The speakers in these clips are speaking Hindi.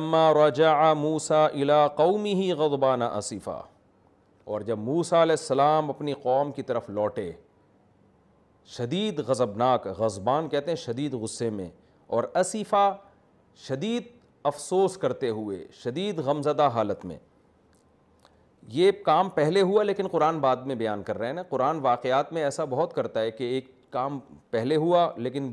लम्मा रजा मूसा इला कौमी ही गदबाना और जब मूसा सलाम अपनी कौम की तरफ लौटे शदीद गज़बनाक गज़बान कहते हैं शदीद गुस्से में और असीफ़ा शदीद अफसोस करते हुए शदीद गमजदा हालत में ये काम पहले हुआ लेकिन कुरान बाद में बयान कर रहे हैं ना कुरान वाक़ात में ऐसा बहुत करता है कि एक काम पहले हुआ लेकिन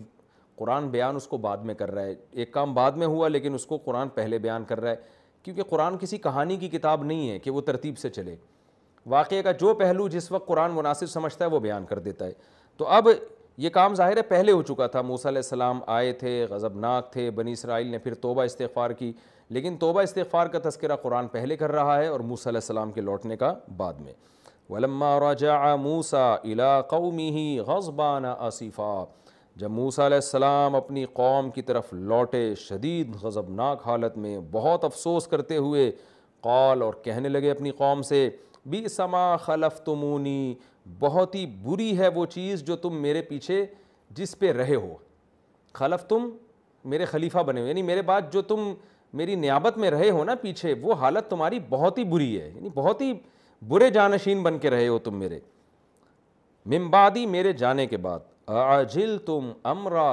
कुरान बयान उसको बाद में कर रहा है एक काम बाद में हुआ लेकिन उसको कुरान पहले बयान कर रहा है क्योंकि कुरान किसी कहानी की किताब नहीं है कि वो तरतीब से चले वाक़े का जो पहलू जिस वक्त कुरान मुनासिब समझता है वो बयान कर देता है तो अब ये काम ज़ाहिर है पहले हो चुका था मूसम आए थे गज़बनाक थे बनी इसराइल ने फिर तोबा इस्तफ़ार की लेकिन तोबा इस्तफ़ार का तस्करा कुरान पहले कर रहा है और मूसम के लौटने का बाद में वलम्मा राजा मूसा इला कौमी ही गज़बाना आसिफ़ा जब मूसा सलाम अपनी कौम की तरफ लौटे शदीद गज़बनाक हालत में बहुत अफसोस करते हुए कौल और कहने लगे अपनी कौम से बी समा खलफ तुमूनी बहुत ही बुरी है वो चीज़ जो तुम मेरे पीछे जिस पे रहे हो खलफ तुम मेरे खलीफा बने हो यानी मेरे बाद जो तुम मेरी नियाबत में रहे हो ना पीछे वो हालत तुम्हारी बहुत ही बुरी है यानी बहुत ही बुरे जानशीन बन के रहे हो तुम मेरे मिमबादी मेरे जाने के बाद आजिल तुम अमरा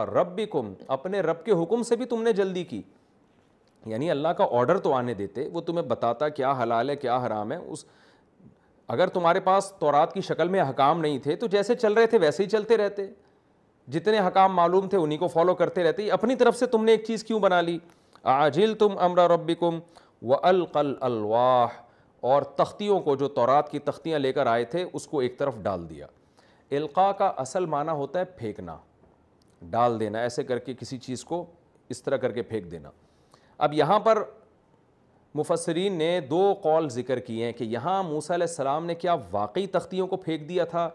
कुम अपने रब के हुक्म से भी तुमने जल्दी की यानी अल्लाह का ऑर्डर तो आने देते वो तुम्हें बताता क्या हलाल है क्या हराम है उस अगर तुम्हारे पास तौरात की शक्ल में हकाम नहीं थे तो जैसे चल रहे थे वैसे ही चलते रहते जितने हकाम मालूम थे उन्हीं को फॉलो करते रहते अपनी तरफ से तुमने एक चीज़ क्यों बना ली आजिल तुम अमरा कुम व अलकल अलवाह और तख्तियों को जो तौरात की तख्तियाँ लेकर आए थे उसको एक तरफ डाल दिया इल्का का असल माना होता है फेंकना डाल देना ऐसे करके किसी चीज़ को इस तरह करके फेंक देना अब यहाँ पर मुफसरीन ने दो कौल ज़िक्र किए हैं कि यहाँ मूसा सलाम ने क्या वाकई तख्तियों को फेंक दिया था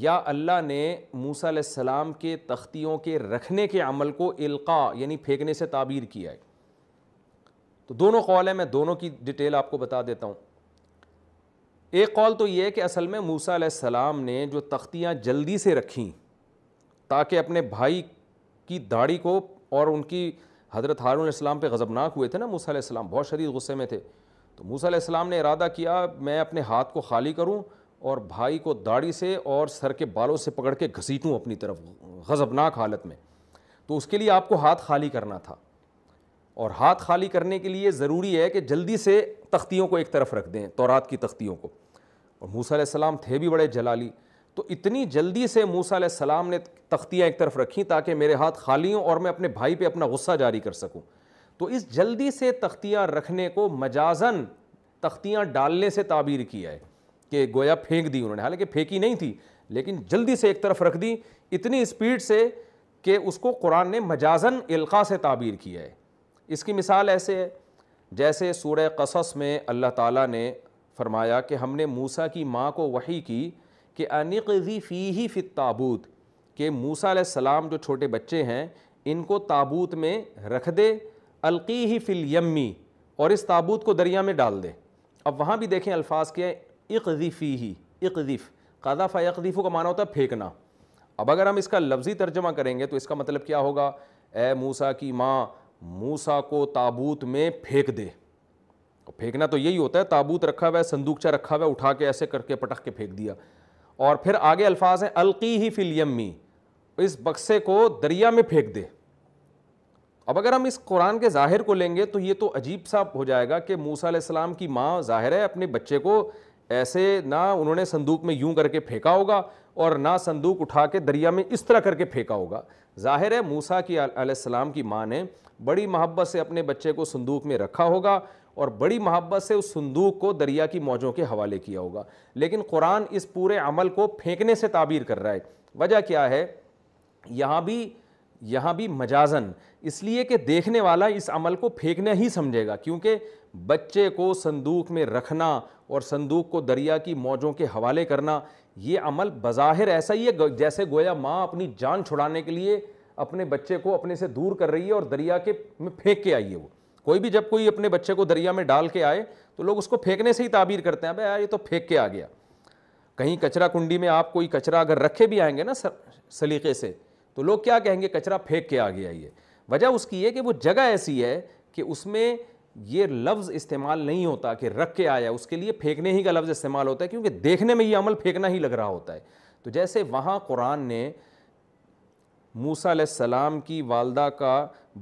या अल्लाह ने मूसा सलाम के तख्तियों के रखने के अमल को इल्का यानी फेंकने से ताबीर किया है तो दोनों कौल है मैं दोनों की डिटेल आपको बता देता हूँ एक कॉल तो ये है कि असल में मूसा सलाम ने जो तख्तियाँ जल्दी से रखी ताकि अपने भाई की दाढ़ी को और उनकी हज़रत हारून इस्लाम पे गज़बनाक हुए थे ना मूसा इस्लाम बहुत शरीर गुस्से में थे तो मूसा इस्लाम ने इरादा किया मैं अपने हाथ को खाली करूँ और भाई को दाढ़ी से और सर के बालों से पकड़ के घसीटूँ अपनी तरफ गज़बनाक हालत में तो उसके लिए आपको हाथ खाली करना था और हाथ खाली करने के लिए ज़रूरी है कि जल्दी से तख्तियों को एक तरफ रख दें तोरात की तख्तियों को और मूसा सलाम थे भी बड़े जलाली तो इतनी जल्दी से मूसा सलाम ने तख्तियाँ एक तरफ रखी ताकि मेरे हाथ खाली हों और मैं अपने भाई पे अपना गुस्सा जारी कर सकूँ तो इस जल्दी से तख्तियाँ रखने को मजाजन तख्तियाँ डालने से ताबीर किया है कि गोया फेंक दी उन्होंने हालांकि फेंकी नहीं थी लेकिन जल्दी से एक तरफ रख दी इतनी स्पीड से कि उसको कुरान ने मजाजन इल्का से ताबीर किया है इसकी मिसाल ऐसे है जैसे सूर कसस में अल्लाह ताला ने फरमाया कि हमने मूसा की माँ को वही की कि अनिकजी फ़ी ही फित ताबूत कि मूसा सलाम जो छोटे बच्चे हैं इनको ताबूत में रख दे अलकी ही फिल यम्मी और इस ताबूत को दरिया में डाल दे अब वहाँ भी देखें अल्फाज के इकजीफ़ी ही इकजीफ़ कादाफ़ा यकदीफ़ू का माना होता है फेंकना अब अगर हम इसका लफ्ज़ी तर्जमा करेंगे तो इसका मतलब क्या होगा ए मूसा की माँ मूसा को ताबूत में फेंक दे फेंकना तो यही होता है ताबूत रखा हुआ है संदूकचा रखा हुआ है उठा के ऐसे करके पटक के फेंक दिया और फिर आगे अल्फाज हैं अलकी ही फिल यम्मी इस बक्से को दरिया में फेंक दे अब अगर हम इस कुरान के ज़ाहिर को लेंगे तो ये तो अजीब सा हो जाएगा कि मूसा सलाम की माँ ज़ाहिर है अपने बच्चे को ऐसे ना उन्होंने संदूक में यूं करके फेंका होगा और ना संदूक उठा के दरिया में इस तरह करके फेंका होगा ज़ाहिर है मूसा की सलाम की माँ ने बड़ी मोहब्बत से अपने बच्चे को संदूक में रखा होगा और बड़ी मोहब्बत से उस संदूक को दरिया की मौजों के हवाले किया होगा लेकिन कुरान इस पूरे अमल को फेंकने से ताबीर कर रहा है वजह क्या है यहाँ भी यहाँ भी मजाजन इसलिए कि देखने वाला इस अमल को फेंकना ही समझेगा क्योंकि बच्चे को संदूक में रखना और संदूक को दरिया की मौजों के हवाले करना ये अमल बज़ाहिर ऐसा ही है जैसे गोया माँ अपनी जान छुड़ाने के लिए अपने बच्चे को अपने से दूर कर रही है और दरिया के में फेंक के आई है वो कोई भी जब कोई अपने बच्चे को दरिया में डाल के आए तो लोग उसको फेंकने से ही ताबीर करते हैं अब यार ये तो फेंक के आ गया कहीं कचरा कुंडी में आप कोई कचरा अगर रखे भी आएंगे ना सलीके से तो लोग क्या कहेंगे कचरा फेंक के आ गया ये वजह उसकी है कि वो जगह ऐसी है कि उसमें ये लफ्ज़ इस्तेमाल नहीं होता कि रख के आया उसके लिए फेंकने ही का लफ्ज़ इस्तेमाल होता है क्योंकि देखने में ये अमल फेंकना ही लग रहा होता है तो जैसे वहाँ कुरान ने मूसा सलाम की वालदा का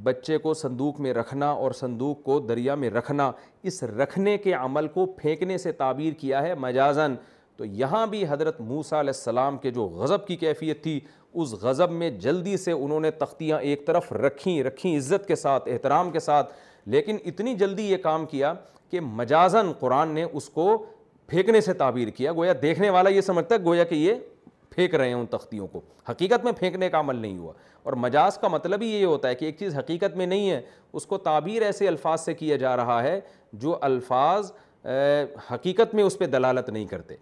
बच्चे को संदूक में रखना और संदूक को दरिया में रखना इस रखने के अमल को फेंकने से ताबीर किया है मजाजन तो यहाँ भी हज़रत मूसा सलाम के जो गज़ब की कैफियत थी उस गज़ब में जल्दी से उन्होंने तख्तियाँ एक तरफ रखीं रखी इज़्ज़त के साथ एहतराम के साथ लेकिन इतनी जल्दी ये काम किया कि मजाजन कुरान ने उसको फेंकने से ताबीर किया गोया देखने वाला ये समझता है गोया कि ये फेंक रहे हैं उन तख्तियों को हकीकत में फेंकने का अमल नहीं हुआ और मजाज का मतलब ही ये होता है कि एक चीज़ हकीकत में नहीं है उसको ताबीर ऐसे अल्फाज से किया जा रहा है जो अल्फाज हकीकत में उस पर दलालत नहीं करते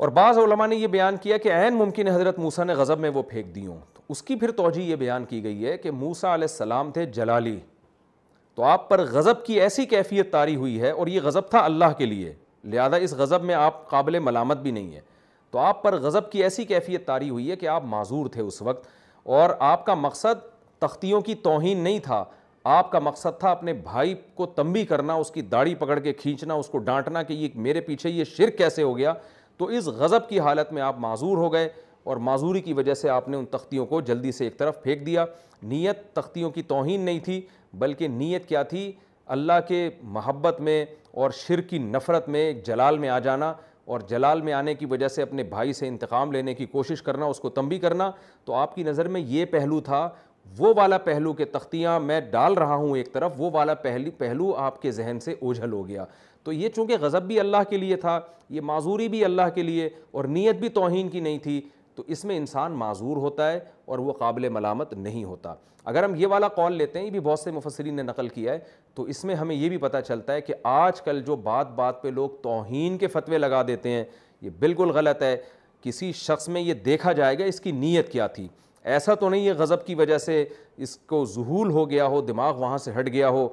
और बाज़ा ने यह बयान किया कि ऐन मुमकिन हज़रत मूसा ने गज़ब में वो फेंक दी हूँ तो उसकी फिर तोजी ये बयान की गई है कि मूसा सलाम थे जलाली तो आप पर गज़ब की ऐसी कैफियत तारी हुई है और ये गज़ब था अल्लाह के लिए लिहाजा इस गज़ब में आप काबिल मलामत भी नहीं है तो आप पर गज़ब की ऐसी कैफियत तारी हुई है कि आप माजूर थे उस वक्त और आपका मकसद तख्तियों की तोहन नहीं था आपका मकसद था अपने भाई को तंबी करना उसकी दाढ़ी पकड़ के खींचना उसको डांटना कि ये मेरे पीछे ये शिर कैसे हो गया तो इस गज़ब की हालत में आप माजूर हो गए और माजूरी की वजह से आपने उन तख्तियों को जल्दी से एक तरफ फेंक दिया नीयत तख्तियों की तोहन नहीं थी बल्कि नीयत क्या थी अल्लाह के महब्बत में और शिर की नफ़रत में जलाल में आ जाना और जलाल में आने की वजह से अपने भाई से इंतकाम लेने की कोशिश करना उसको तंबी करना तो आपकी नज़र में ये पहलू था वो वाला पहलू के तख्तियाँ मैं डाल रहा हूँ एक तरफ वो वाला पहली पहलू आपके जहन से ओझल हो गया तो ये चूँकि गज़ब भी अल्लाह के लिए था ये माजूरी भी अल्लाह के लिए और नीयत भी तोहन की नहीं थी तो इसमें इंसान माजूर होता है और वह काबिल मलामत नहीं होता अगर हम ये वाला कॉल लेते हैं ये भी बहुत से मुफसरीन ने नकल किया है तो इसमें हमें ये भी पता चलता है कि आज कल जो बात बात पर लोग तोहन के फतवे लगा देते हैं ये बिल्कुल गलत है किसी शख्स में ये देखा जाएगा इसकी नीयत क्या थी ऐसा तो नहीं ये गज़ब की वजह से इसको जहूल हो गया हो दिमाग वहाँ से हट गया हो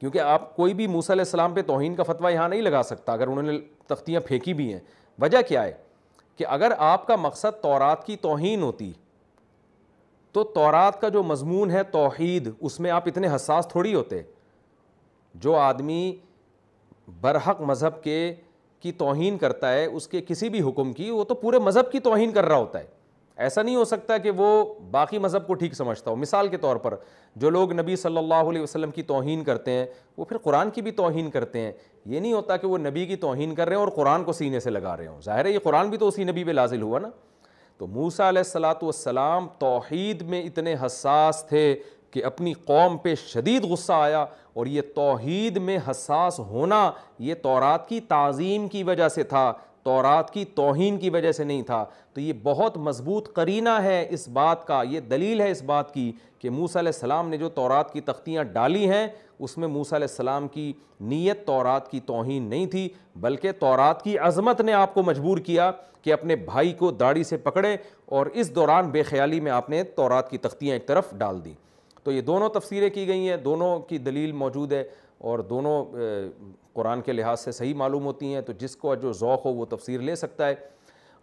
क्योंकि आप कोई भी मूसा पर तोहन का फतवा यहाँ नहीं लगा सकता अगर उन्होंने तख्तियाँ फेंकी भी हैं वजह क्या है कि अगर आपका मकसद तौरात की तोहन होती तो तौरात का जो मजमून है तोहद उसमें आप इतने हसास थोड़ी होते जो आदमी बरहक मज़हब के की तोहन करता है उसके किसी भी हुक्म की वो तो पूरे मज़हब की तोहन कर रहा होता है ऐसा नहीं हो सकता कि वो बाकी मज़हब को ठीक समझता हो मिसाल के तौर पर जो लोग नबी सल्लल्लाहु अलैहि वसल्लम की तोहन करते हैं वो फिर कुरान की भी तोहन करते हैं ये नहीं होता कि वो नबी की तोहन कर रहे हैं और कुरान को सीने से लगा रहे हों ज़ाहिर है ये कुरान भी तो उसी नबी पर लाजिल हुआ ना तो मूसा सलातम तोहद में इतने हसास थे कि अपनी कौम पर शदीद गुस्सा आया और ये तोहद में हसास होना ये तौरात की तज़ीम की वजह से था तोरात की तोहन की वजह से नहीं था तो ये बहुत मजबूत करीना है इस बात का ये दलील है इस बात की कि मूसा सलाम ने जो तौरात की तख्तियाँ डाली हैं उसमें मूसा सलाम की नीयत तोरात की तोहन नहीं थी बल्कि तौरात की अजमत ने आपको मजबूर किया कि अपने भाई को दाढ़ी से पकड़े और इस दौरान बेख्याली में आपने तोरात की तख्तियाँ एक तरफ डाल दी तो ये दोनों तफसीरें की गई हैं दोनों की दलील मौजूद है और दोनों कुरान के लिहाज से सही मालूम होती हैं तो जिसको जो ओक़ हो वो तफसीर ले सकता है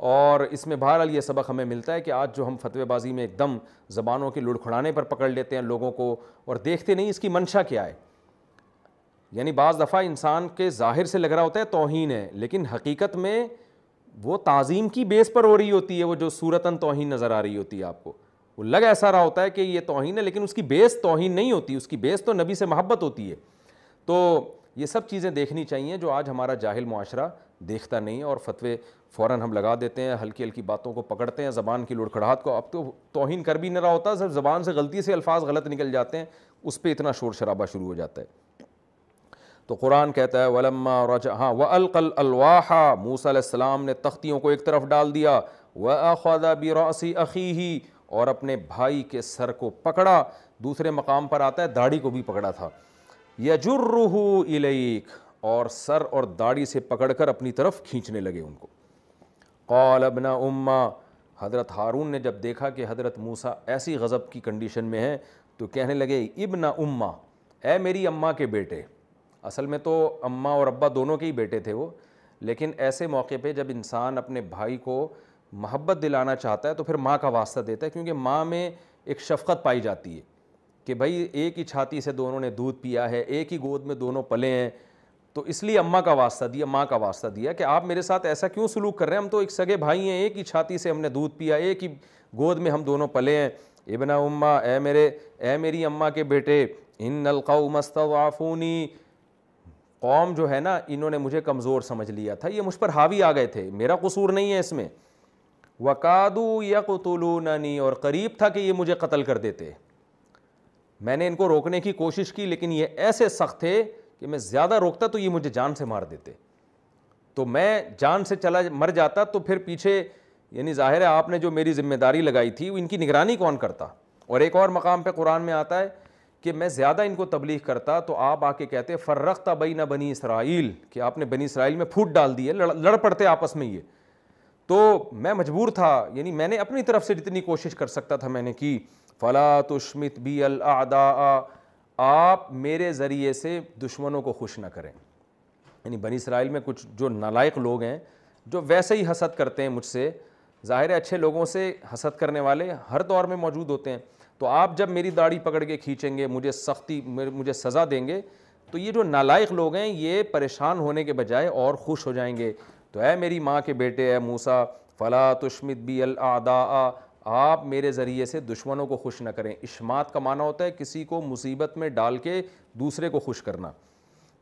और इसमें बहरहाल ये सबक हमें मिलता है कि आज जो हम फतवेबाजी में एकदम ज़बानों के लुढ़खुड़ाने पर पकड़ लेते हैं लोगों को और देखते नहीं इसकी मंशा क्या है यानी बज़ दफ़ा इंसान के ज़ाहिर से लग रहा होता है तोहन है लेकिन हकीकत में वो ताज़ीम की बेस पर हो रही होती है वो जो सूरता तोहन नज़र आ रही होती है आपको वो लग ऐसा रहा होता है कि ये तोहन है लेकिन उसकी बेस तोहन नहीं होती उसकी बेस तो नबी से महब्बत होती है तो ये सब चीज़ें देखनी चाहिए जो आज हमारा जाहिल मुआरा देखता नहीं और फतवे फ़ौर हम लगा देते हैं हल्की हल्की बातों को पकड़ते हैं ज़बान की लुड़खड़ाहट को अब तो तोहन कर भी नहीं रहा होता सिर्फ ज़बान से गलती से अल्फाज गलत निकल जाते हैं उस पर इतना शोर शराबा शुरू हो जाता है तो कुरान कहता है वलम्मा रज हाँ व अलकल अलवाहा मूसम ने तख्तियों को एक तरफ डाल दिया व अखदा बिरासी अखी ही और अपने भाई के सर को पकड़ा दूसरे मकाम पर आता है दाढ़ी को भी पकड़ा था यजुर्रुहू इलेक और सर और दाढ़ी से पकड़कर अपनी तरफ खींचने लगे उनको कौल अबना उम्मा हज़रत हारून ने जब देखा कि हज़रत मूसा ऐसी गज़ब की कंडीशन में है तो कहने लगे इबना उम्मा ए मेरी अम्मा के बेटे असल में तो अम्मा और अब्बा दोनों के ही बेटे थे वो लेकिन ऐसे मौके पे जब इंसान अपने भाई को महब्बत दिलाना चाहता है तो फिर माँ का वास्ता देता है क्योंकि माँ में एक शफक़त पाई जाती है कि भाई एक ही छाती से दोनों ने दूध पिया है एक ही गोद में दोनों पले हैं तो इसलिए अम्मा का वास्ता दिया माँ का वास्ता दिया कि आप मेरे साथ ऐसा क्यों सलूक कर रहे हैं हम तो एक सगे भाई हैं एक ही छाती से हमने दूध पिया एक ही गोद में हम दोनों पले हैं इबना उम्मा ए मेरे ए मेरी अम्मा के बेटे इन नलका नलकाउमस्तवाफूनी कौम जो है ना इन्होंने मुझे कमज़ोर समझ लिया था ये मुझ पर हावी आ गए थे मेरा कसूर नहीं है इसमें वकादू नी और करीब था कि ये मुझे कत्ल कर देते मैंने इनको रोकने की कोशिश की लेकिन ये ऐसे सख्त थे कि मैं ज़्यादा रोकता तो ये मुझे जान से मार देते तो मैं जान से चला मर जाता तो फिर पीछे यानी जाहिर है आपने जो मेरी जिम्मेदारी लगाई थी वो इनकी निगरानी कौन करता और एक और मकाम पर कुरान में आता है कि मैं ज़्यादा इनको तबलीग करता तो आप आके कहते फ़र्रखता बई ना बनी इसराइल कि आपने बनी इसराइल में फूट डाल दिए लड़, लड़ पड़ते आपस में ये तो मैं मजबूर था यानी मैंने अपनी तरफ से जितनी कोशिश कर सकता था मैंने की फ़ला तुष्मित बी अल आदा आप मेरे ज़रिए से दुश्मनों को खुश ना करें यानी बनी इसराइल में कुछ जो नालायक लोग हैं जो वैसे ही हसद करते हैं मुझसे ज़ाहिर अच्छे लोगों से हसद करने वाले हर दौर में मौजूद होते हैं तो आप जब मेरी दाढ़ी पकड़ के खींचेंगे मुझे सख्ती मुझे सज़ा देंगे तो ये जो नालायक लोग हैं ये परेशान होने के बजाय और खुश हो जाएंगे तो ऐ मेरी माँ के बेटे ऐ मूसा फ़ला तुष्मित बी अल आदा आप मेरे ज़रिए से दुश्मनों को खुश न करें इश्मात का माना होता है किसी को मुसीबत में डाल के दूसरे को खुश करना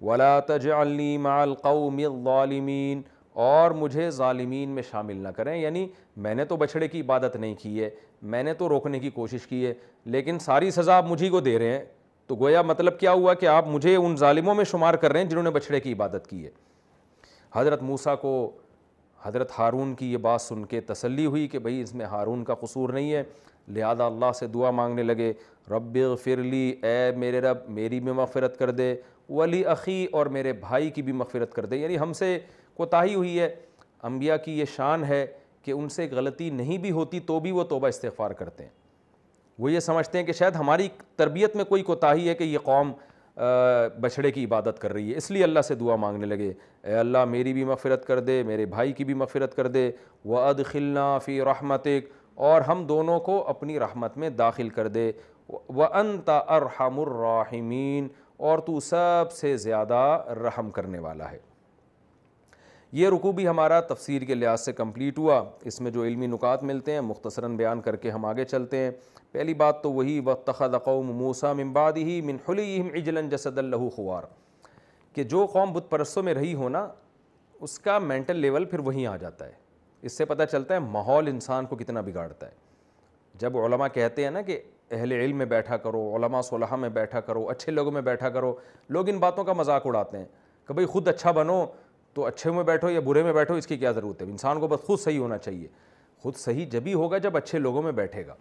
वला तजली मालकौमिन और मुझे ालिमीन में शामिल ना करें यानी मैंने तो बछड़े की इबादत नहीं की है मैंने तो रोकने की कोशिश की है लेकिन सारी सज़ा आप मुझी को दे रहे हैं तो गोया मतलब क्या हुआ कि आप मुझे उन ालिमों में शुमार कर रहे हैं जिन्होंने बछड़े की इबादत की है हज़रत मूसा को हज़रत हारून की ये बात सुन के तसली हुई कि भाई इसमें हारून का कसूर नहीं है लिहाजा अल्लाह से दुआ मांगने लगे रब फिरली ए मेरे रब मेरी भी मफ़रत कर दे वली अखी और मेरे भाई की भी मफ़रत कर दे यानी हमसे कोताही हुई है अम्बिया की ये शान है कि उनसे गलती नहीं भी होती तो भी वो तोबा इस्तफ़ार करते हैं वो ये समझते हैं कि शायद हमारी तरबियत में कोई कोताही है कि ये कौम बछड़े की इबादत कर रही है इसलिए अल्लाह से दुआ मांगने लगे अल्लाह मेरी भी मफ़रत कर दे मेरे भाई की भी मफ़रत कर दे व अद खिलना फ़ी रहमतिक और हम दोनों को अपनी रहमत में दाखिल कर दे व अनता अरहमराहिमीन और तू सबसे ज़्यादा रहम करने वाला है ये रुकू भी हमारा तफसीर के लिहाज से कम्प्लीट हुआ इसमें जो इलमी नुकात मिलते हैं मुख्तसरा बयान करके हम आगे चलते हैं पहली बात तो वही वक्त तखदम मूसा मम्बाद ही मिनहलीम इजलन जसदल्लू खुआर कि जो कौम बुत परस्तों में रही हो ना उसका मैंटल लेवल फिर वहीं आ जाता है इससे पता चलता है माहौल इंसान को कितना बिगाड़ता है जब ओलमा कहते हैं ना कि अहल इल्म में बैठा करो ओलमा सोलह में बैठा करो अच्छे लोगों में बैठा करो लोग इन बातों का मजाक उड़ाते हैं कि भाई ख़ुद अच्छा बनो तो अच्छे में बैठो या बुरे में बैठो इसकी क्या ज़रूरत है इंसान को बस खुद सही होना चाहिए खुद सही जब ही होगा जब अच्छे लोगों में बैठेगा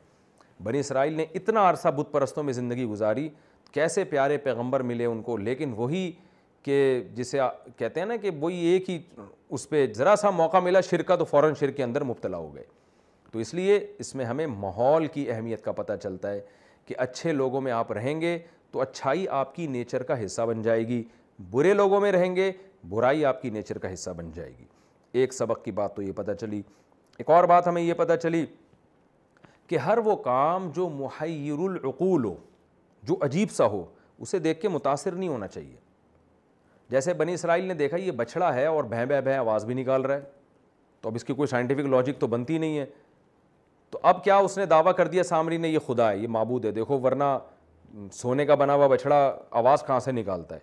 बनी इसराइल ने इतना अरसा बुत परस्तों में ज़िंदगी गुजारी कैसे प्यारे पैगंबर मिले उनको लेकिन वही के जिसे कहते हैं ना कि वही एक ही उस पर ज़रा सा मौका मिला शिर का तो फ़ौर शिर के अंदर मुबतला हो गए तो इसलिए इसमें हमें माहौल की अहमियत का पता चलता है कि अच्छे लोगों में आप रहेंगे तो अच्छाई आपकी नेचर का हिस्सा बन जाएगी बुरे लोगों में रहेंगे बुराई आपकी नेचर का हिस्सा बन जाएगी एक सबक की बात तो ये पता चली एक और बात हमें ये पता चली कि हर वो काम जो मुहैरकूल हो जो अजीब सा हो उसे देख के मुतासर नहीं होना चाहिए जैसे बनी इसराइल ने देखा ये बछड़ा है और भय भय भय आवाज़ भी निकाल रहा है तो अब इसकी कोई साइंटिफिक लॉजिक तो बनती नहीं है तो अब क्या उसने दावा कर दिया सामरी ने ये खुदा है ये मबूद है देखो वरना सोने का बना हुआ बछड़ा आवाज़ कहाँ से निकालता है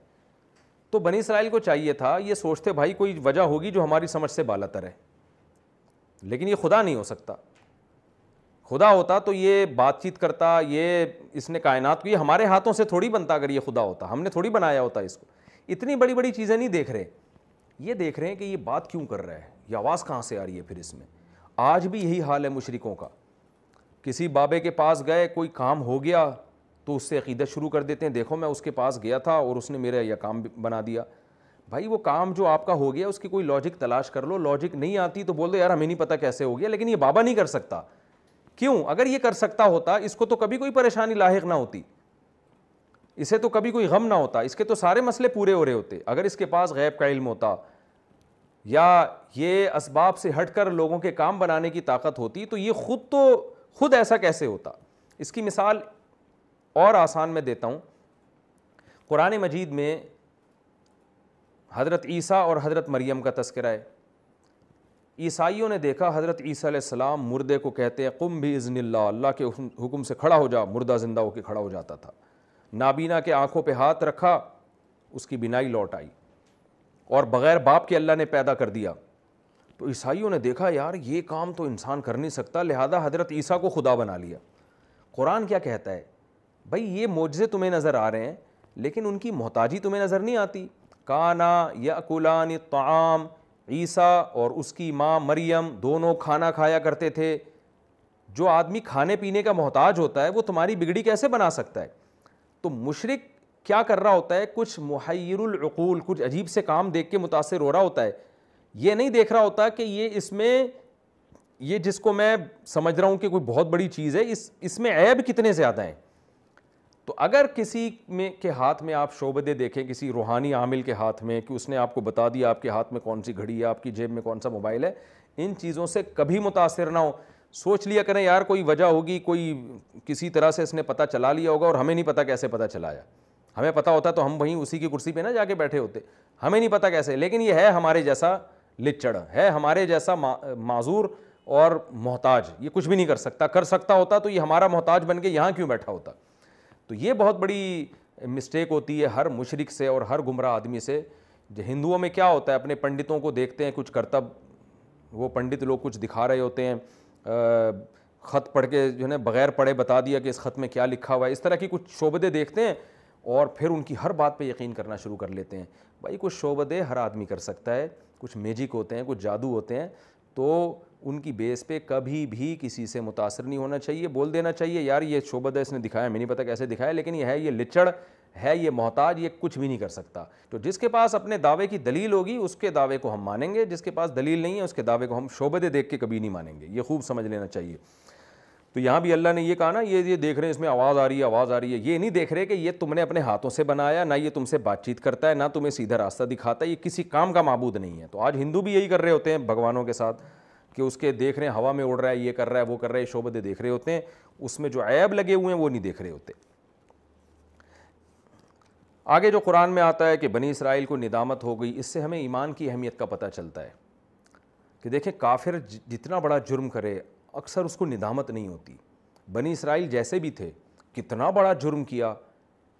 तो बनी इसराइल को चाहिए था ये सोचते भाई कोई वजह होगी जो हमारी समझ से बाला तर है लेकिन ये खुदा नहीं हो सकता खुदा होता तो ये बातचीत करता ये इसने कायनात को ये हमारे हाथों से थोड़ी बनता अगर ये खुदा होता हमने थोड़ी बनाया होता इसको इतनी बड़ी बड़ी चीज़ें नहीं देख रहे ये देख रहे हैं कि ये बात क्यों कर रहा है ये आवाज़ कहाँ से आ रही है फिर इसमें आज भी यही हाल है मुशरकों का किसी बाबे के पास गए कोई काम हो गया तो उससे अकीदत शुरू कर देते हैं देखो मैं उसके पास गया था और उसने मेरा यह काम बना दिया भाई वो काम जो आपका हो गया उसकी कोई लॉजिक तलाश कर लो लॉजिक नहीं आती तो बोल दो यार हमें नहीं पता कैसे हो गया लेकिन ये बाबा नहीं कर सकता क्यों अगर ये कर सकता होता इसको तो कभी कोई परेशानी लाक ना होती इसे तो कभी कोई गम ना होता इसके तो सारे मसले पूरे हो रहे होते अगर इसके पास गैब का इल्म होता या ये इसबाब से हट कर लोगों के काम बनाने की ताकत होती तो ये खुद तो खुद ऐसा कैसे होता इसकी मिसाल और आसान में देता हूँ कुरान मजीद में हज़रत ईसा और हज़रत मरियम का तस्करा है ईसाइयों ने देखा हज़रत ईसा मुर्दे को कहते हैं कुम भी इज़निल्ला अल्लाह के हुक्म से खड़ा हो जा मुर्दा ज़िंदा होकर खड़ा हो जाता था नाबीना के आँखों पर हाथ रखा उसकी बिनाई लौट आई और बग़ैर बाप के अल्लाह ने पैदा कर दिया तो ईसाइयों ने देखा यार ये काम तो इंसान कर नहीं सकता लिहाजा हज़रत ईसा को खुदा बना लिया कुरान क्या कहता है भाई ये मोजे तुम्हें नज़र आ रहे हैं लेकिन उनकी मोहताजी तुम्हें नज़र नहीं आती काना अकुलान तमाम ईसा और उसकी माँ मरियम दोनों खाना खाया करते थे जो आदमी खाने पीने का मोहताज होता है वो तुम्हारी बिगड़ी कैसे बना सकता है तो मुशरक क्या कर रहा होता है कुछ मुहैरकूल कुछ अजीब से काम देख के मुतासर हो रहा होता है ये नहीं देख रहा होता कि ये इसमें ये जिसको मैं समझ रहा हूँ कि कोई बहुत बड़ी चीज़ है इस इसमें ऐब कितने ज़्यादा हैं तो अगर किसी में के हाथ में आप शोबदे देखें किसी रूहानी आमिल के हाथ में कि उसने आपको बता दिया आपके हाथ में कौन सी घड़ी है आपकी जेब में कौन सा मोबाइल है इन चीज़ों से कभी मुतासर ना हो सोच लिया करें यार कोई वजह होगी कोई किसी तरह से इसने पता चला लिया होगा और हमें नहीं पता कैसे पता चलाया हमें पता होता तो हम वहीं उसी की कुर्सी पे ना जाके बैठे होते हमें नहीं पता कैसे लेकिन ये है हमारे जैसा लिचड़ है हमारे जैसा मा, माजूर और मोहताज ये कुछ भी नहीं कर सकता कर सकता होता तो ये हमारा मोहताज बन के यहाँ क्यों बैठा होता तो ये बहुत बड़ी मिस्टेक होती है हर मुशरक से और हर गुमराह आदमी से हिंदुओं में क्या होता है अपने पंडितों को देखते हैं कुछ करतब वो पंडित लोग कुछ दिखा रहे होते हैं ख़त पढ़ के जो है बग़ैर पढ़े बता दिया कि इस ख़त में क्या लिखा हुआ है इस तरह की कुछ शोबदे देखते हैं और फिर उनकी हर बात पे यकीन करना शुरू कर लेते हैं भाई कुछ शोबदे हर आदमी कर सकता है कुछ मेजिक होते हैं कुछ जादू होते हैं तो उनकी बेस पे कभी भी किसी से मुतासर नहीं होना चाहिए बोल देना चाहिए यार ये शोबद है इसने दिखाया मैं नहीं पता कैसे दिखाया लेकिन ये है ये लिचड़ है ये मोहताज ये कुछ भी नहीं कर सकता तो जिसके पास अपने दावे की दलील होगी उसके दावे को हम मानेंगे जिसके पास दलील नहीं है उसके दावे को हम शोबदे देख के कभी नहीं मानेंगे ये खूब समझ लेना चाहिए तो यहाँ भी अल्लाह ने ये कहा ना ये ये देख रहे हैं इसमें आवाज़ आ रही है आवाज़ आ रही है ये नहीं देख रहे कि ये तुमने अपने हाथों से बनाया ना ये तुमसे बातचीत करता है ना तुम्हें सीधा रास्ता दिखाता है ये किसी काम का मबूद नहीं है तो आज हिंदू भी यही कर रहे होते हैं भगवानों के साथ कि उसके देख रहे हैं हवा में उड़ रहा है ये कर रहा है वो कर रहा है शोबदे देख रहे होते हैं उसमें जो ऐब लगे हुए हैं वो नहीं देख रहे होते आगे जो कुरान में आता है कि बनी इसराइल को निदामत हो गई इससे हमें ईमान की अहमियत का पता चलता है कि देखें काफिर जितना बड़ा जुर्म करे अक्सर उसको निदामत नहीं होती बनी इसराइल जैसे भी थे कितना बड़ा जुर्म किया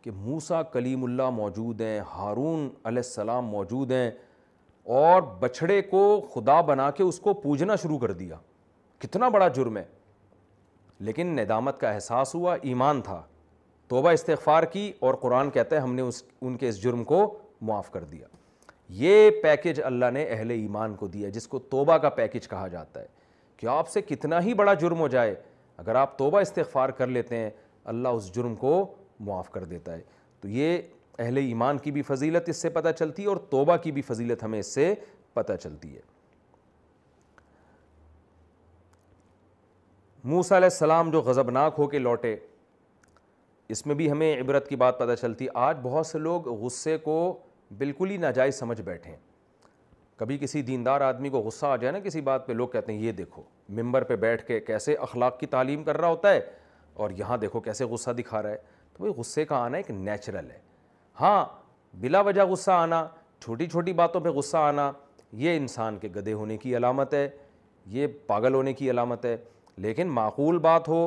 कि मूसा कलीमुल्ला मौजूद हैं हारून सलाम मौजूद हैं और बछड़े को खुदा बना के उसको पूजना शुरू कर दिया कितना बड़ा जुर्म है लेकिन नदामत का एहसास हुआ ईमान था तोबा इस्तफ़ार की और कुरान कहते हैं हमने उस उनके इस जुर्म को माफ़ कर दिया ये पैकेज अल्लाह ने अहले ईमान को दिया जिसको तोबा का पैकेज कहा जाता है कि आपसे कितना ही बड़ा जुर्म हो जाए अगर आप तोबा इस्तफ़ार कर लेते हैं अल्लाह उस जुर्म को माफ़ कर देता है तो ये अहले ईमान की भी फजीलत इससे पता चलती है और तोबा की भी फजीलत हमें इससे पता चलती है मूसा सलाम जो गज़बनाक होकर लौटे इसमें भी हमें इबरत की बात पता चलती आज बहुत से लोग गुस्से को बिल्कुल ही नाजायज़ समझ बैठे हैं कभी किसी दीनदार आदमी को गुस्सा आ जाए ना किसी बात पे लोग कहते हैं ये देखो मिंबर पे बैठ के कैसे अखलाक की तालीम कर रहा होता है और यहाँ देखो कैसे गुस्सा दिखा रहा है तो भाई गुस्से का आना एक नेचुरल है हाँ बिला वजह गुस्सा आना छोटी छोटी बातों पे गुस्सा आना ये इंसान के गधे होने की अलामत है ये पागल होने की अलामत है लेकिन माकूल बात हो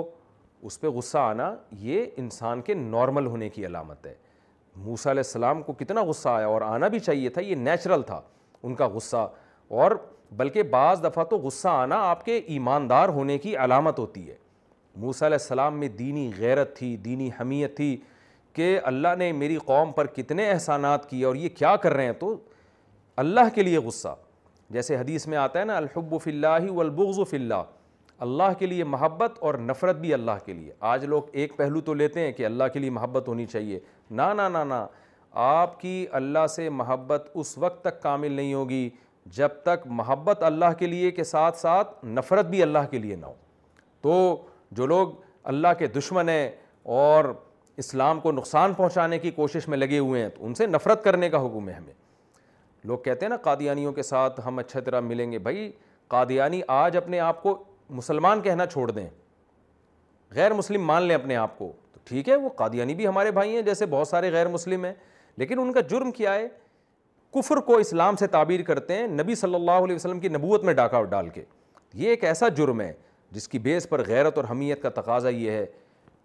उस पर गुस्सा आना ये इंसान के नॉर्मल होने की अलामत है मूसा सलाम को कितना गुस्सा आया और आना भी चाहिए था ये नेचुरल था उनका गुस्सा और बल्कि बाज़ दफ़ा तो गुस्सा आना आपके ईमानदार होने की अलामत होती है मूसा सलाम में दीनी गैरत थी दीनी हमीयत थी कि अल्लाह ने मेरी कौम पर कितने एहसानात किए और ये क्या कर रहे हैं तो अल्लाह के लिए गुस्सा जैसे हदीस में आता है ना अलहब्फ़िल्ला वलबुज़फ़िल्ला अल्लाह के लिए महब्बत और नफ़रत भी अल्लाह के लिए आज लोग एक पहलू तो लेते हैं कि अल्लाह के लिए मोहब्बत होनी चाहिए ना ना ना ना आपकी अल्लाह से महब्बत उस वक्त तक कामिल नहीं होगी जब तक महब्बत अल्लाह के लिए के साथ साथ नफ़रत भी अल्लाह के लिए ना हो तो जो लोग अल्लाह के दुश्मन हैं और इस्लाम को नुकसान पहुँचाने की कोशिश में लगे हुए हैं तो उनसे नफ़रत करने का हुक्म है हमें लोग कहते हैं ना कादियानियों के साथ हम अच्छे तरह मिलेंगे भाई कादियानी आज अपने आप को मुसलमान कहना छोड़ दें गैर मुस्लिम मान लें अपने आप को तो ठीक है वो कादियानी भी हमारे भाई हैं जैसे बहुत सारे गैर मुस्लिम हैं लेकिन उनका जुर्म क्या है कुफर को इस्लाम से ताबीर करते हैं नबी सल्लल्लाहु अलैहि वसल्लम की नबूत में डाका डाल के ये एक ऐसा जुर्म है जिसकी बेस पर गैरत और हमीयत का तकाजा ये है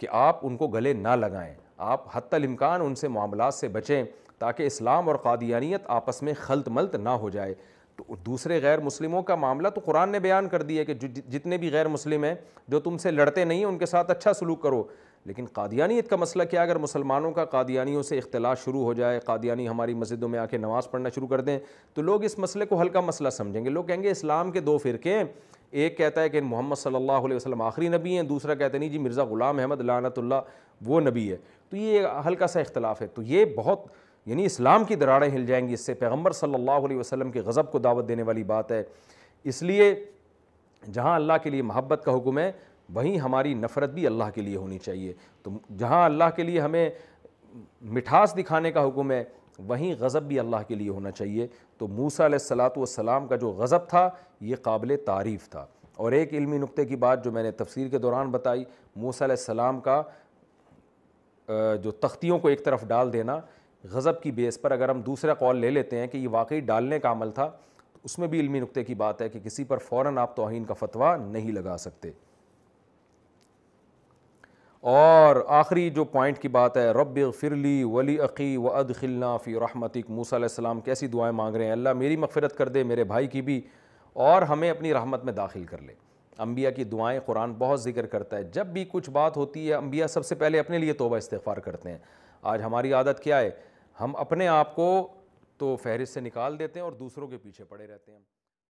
कि आप उनको गले ना लगाएं आप हत्तलमकान उनसे मामला से बचें ताकि इस्लाम और कादियानियत आपस में खलत मलत ना हो जाए तो दूसरे गैर मुस्लिमों का मामला तो कुरान ने बयान कर दिया कि जितने भी गैर मुस्लिम हैं जो तुमसे लड़ते नहीं हैं उनके साथ अच्छा सलूक करो लेकिन कादियानियत का मसला क्या अगर मुसलमानों का कादियानियों से इख्तलाफ शुरू हो जाए कादियानी हमारी मस्जिदों में आके नमाज़ पढ़ना शुरू कर दें तो लोग इस मसले को हल्का मसला समझेंगे लोग कहेंगे इस्लाम के दो फ़िरके एक कहता है कि मोहम्मद सल्लल्लाहु अलैहि वसल्लम आखिरी नबी हैं दूसरा कहता है नहीं जी मिर्ज़ा ग़ुलाम अहमद लानतुल्ला वो नबी है तो ये हल्का सा इख्तलाफ है तो ये बहुत यानी इस्लाम की दरारें हिल जाएंगी इससे पैगम्बर सल्लल्लाहु अलैहि वसल्लम के गज़ब को दावत देने वाली बात है इसलिए जहाँ अल्लाह के लिए मोहब्बत का हुक्म है वहीं हमारी नफ़रत भी अल्लाह के लिए होनी चाहिए तो जहाँ अल्लाह के लिए हमें मिठास दिखाने का हुक्म है वहीं गज़ब भी अल्लाह के लिए होना चाहिए तो मूसा सलाम का जो गज़ब था ये काबिल तारीफ़ था और एक इल्मी नुक्ते की बात जो मैंने तफसीर के दौरान बताई मूसा सलाम का जो तख्तियों को एक तरफ डाल देना गज़ब की बेस पर अगर हम दूसरा कॉल ले लेते हैं कि ये वाकई डालने का अमल था तो उसमें भी इल्मी नुक्ते की बात है कि किसी पर फ़ौर आप तोहन का फतवा नहीं लगा सकते और आखिरी जो पॉइंट की बात है रब फिरली वली अकी व खिलना फ़ी रहमतिक मूसम कैसी दुआएं मांग रहे हैं अल्लाह मेरी मफ़रत कर दे मेरे भाई की भी और हमें अपनी रहमत में दाखिल कर ले अम्बिया की दुआएं कुरान बहुत जिक्र करता है जब भी कुछ बात होती है अम्बिया सबसे पहले अपने लिए तोबा इस्तफ़ार करते हैं आज हमारी आदत क्या है हम अपने आप को तो फहरिस्त से निकाल देते हैं और दूसरों के पीछे पड़े रहते हैं